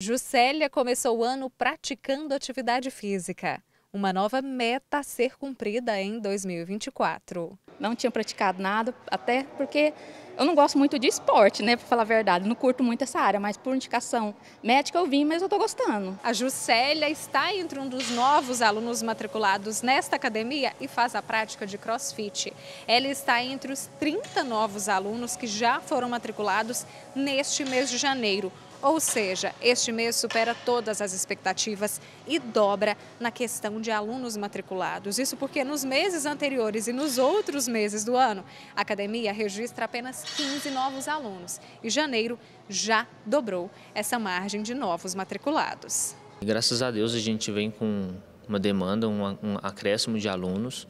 Juscelia começou o ano praticando atividade física, uma nova meta a ser cumprida em 2024. Não tinha praticado nada, até porque eu não gosto muito de esporte, né, para falar a verdade, não curto muito essa área, mas por indicação médica eu vim, mas eu estou gostando. A Juscelia está entre um dos novos alunos matriculados nesta academia e faz a prática de crossfit. Ela está entre os 30 novos alunos que já foram matriculados neste mês de janeiro, ou seja, este mês supera todas as expectativas e dobra na questão de alunos matriculados. Isso porque nos meses anteriores e nos outros meses do ano, a academia registra apenas 15 novos alunos e janeiro já dobrou essa margem de novos matriculados. Graças a Deus a gente vem com uma demanda, um, um acréscimo de alunos.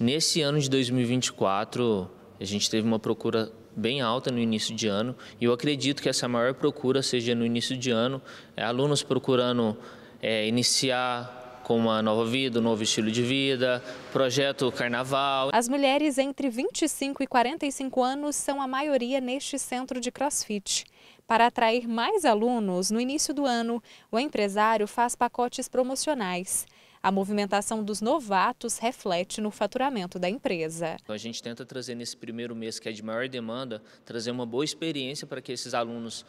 Nesse ano de 2024, a gente teve uma procura bem alta no início de ano e eu acredito que essa maior procura seja no início de ano, é, alunos procurando é, iniciar com uma nova vida, um novo estilo de vida, projeto Carnaval. As mulheres entre 25 e 45 anos são a maioria neste centro de crossfit. Para atrair mais alunos, no início do ano, o empresário faz pacotes promocionais. A movimentação dos novatos reflete no faturamento da empresa. A gente tenta trazer nesse primeiro mês, que é de maior demanda, trazer uma boa experiência para que esses alunos,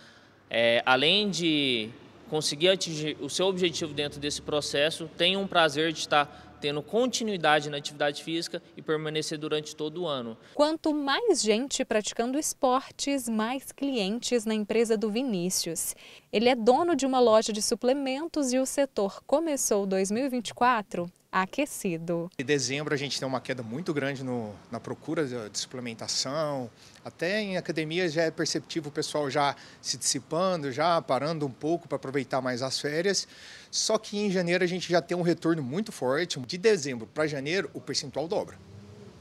é, além de conseguir atingir o seu objetivo dentro desse processo, tenha um prazer de estar tendo continuidade na atividade física e permanecer durante todo o ano. Quanto mais gente praticando esportes, mais clientes na empresa do Vinícius. Ele é dono de uma loja de suplementos e o setor começou 2024 aquecido. Em dezembro a gente tem uma queda muito grande no, na procura de, suplementação, até em academia já é perceptível o pessoal já se dissipando, já parando um pouco para aproveitar mais as férias. Só que em janeiro a gente já tem um retorno muito forte, de dezembro para janeiro, o percentual dobra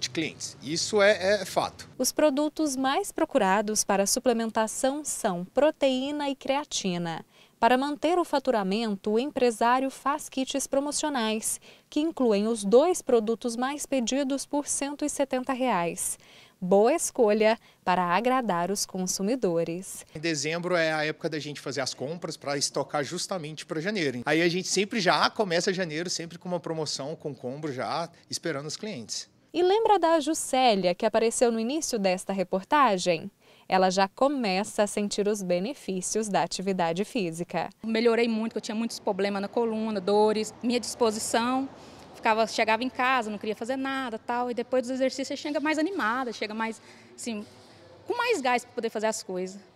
de clientes. Isso é, é, é, fato. Os produtos mais procurados para suplementação são proteína e creatina. Para manter o faturamento, o empresário faz kits promocionais, que incluem os dois produtos mais pedidos por R$ 170. Reais boa escolha para agradar os consumidores. Em dezembro é a época da gente fazer as compras para estocar justamente para janeiro. Aí a gente sempre já começa janeiro sempre com uma promoção, com combo já esperando os clientes. E lembra da Juscelia que apareceu no início desta reportagem? ela já começa a sentir os benefícios da atividade física. Melhorei muito, eu tinha muitos problemas na coluna, dores, minha disposição ficava, chegava em casa, não queria fazer nada, tal, e depois dos exercícios você chega mais animada, chega mais, assim, com mais gás para poder fazer as coisas.